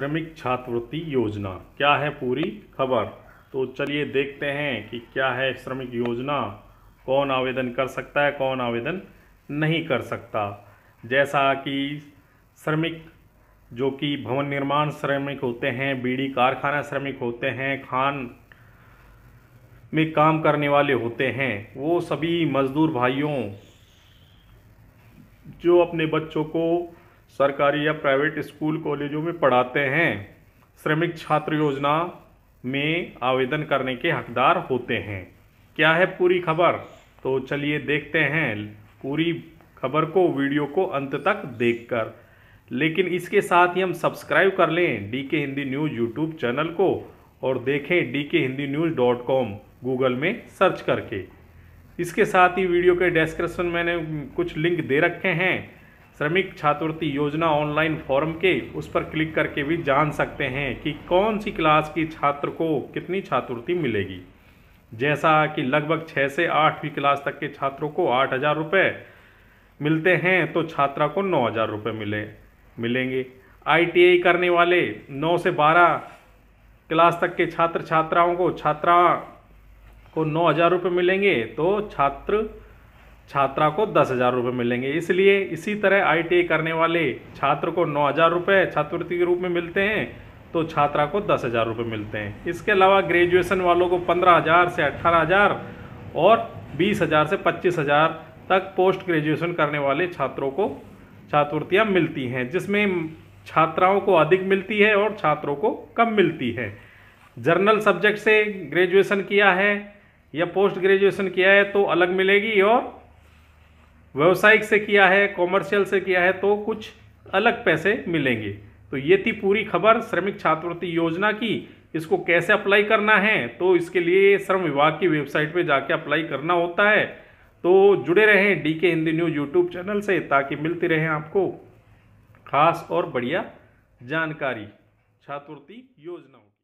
श्रमिक छात्रवृत्ति योजना क्या है पूरी खबर तो चलिए देखते हैं कि क्या है श्रमिक योजना कौन आवेदन कर सकता है कौन आवेदन नहीं कर सकता जैसा कि श्रमिक जो कि भवन निर्माण श्रमिक होते हैं बीड़ी कारखाना श्रमिक होते हैं खान में काम करने वाले होते हैं वो सभी मज़दूर भाइयों जो अपने बच्चों को सरकारी या प्राइवेट स्कूल कॉलेजों में पढ़ाते हैं श्रमिक छात्र योजना में आवेदन करने के हकदार होते हैं क्या है पूरी खबर तो चलिए देखते हैं पूरी खबर को वीडियो को अंत तक देखकर लेकिन इसके साथ ही हम सब्सक्राइब कर लें D K Hindi news YouTube channel को और देखें D K Hindi news dot com Google में सर्च करके इसके साथ ही वीडियो के डिस्क्रिप्शन मैंने कुछ लिंक दे रखे हैं श्रमिक छात्रवृत्ति योजना ऑनलाइन फॉर्म के उस पर क्लिक करके भी जान सकते हैं कि कौन सी क्लास की छात्र को कितनी छात्रवृत्ति मिलेगी जैसा कि लगभग छः से आठवीं क्लास तक के छात्रों को आठ हज़ार रुपये मिलते हैं तो छात्रा को नौ हज़ार रुपये मिले मिलेंगे आईटीआई करने वाले नौ से बारह क्लास तक के छात्र छात्राओं को छात्रा को नौ हज़ार रुपये मिलेंगे तो छात्र छात्रा को दस हज़ार रुपये मिलेंगे इसलिए इसी तरह आई करने वाले छात्र को नौ हज़ार रुपये छात्रवृत्ति के रूप में मिलते हैं तो छात्रा को दस हज़ार रुपये मिलते हैं इसके अलावा ग्रेजुएशन वालों को पंद्रह हज़ार से अट्ठारह हज़ार और बीस हज़ार से पच्चीस हज़ार तक पोस्ट ग्रेजुएशन करने वाले छात्रों को छात्रवृत्तियाँ मिलती हैं जिसमें छात्राओं को अधिक मिलती है और छात्रों को कम मिलती है जर्नल सब्जेक्ट से ग्रेजुएसन किया है या पोस्ट ग्रेजुएशन किया है तो अलग मिलेगी और व्यवसायिक से किया है कॉमर्शियल से किया है तो कुछ अलग पैसे मिलेंगे तो ये थी पूरी खबर श्रमिक छात्रवृत्ति योजना की इसको कैसे अप्लाई करना है तो इसके लिए श्रम विभाग की वेबसाइट पे जाके अप्लाई करना होता है तो जुड़े रहें D K Hindi news YouTube channel से ताकि मिलती रहें आपको खास और बढ़िया जानकारी छात्रवृत्ति योजनाओं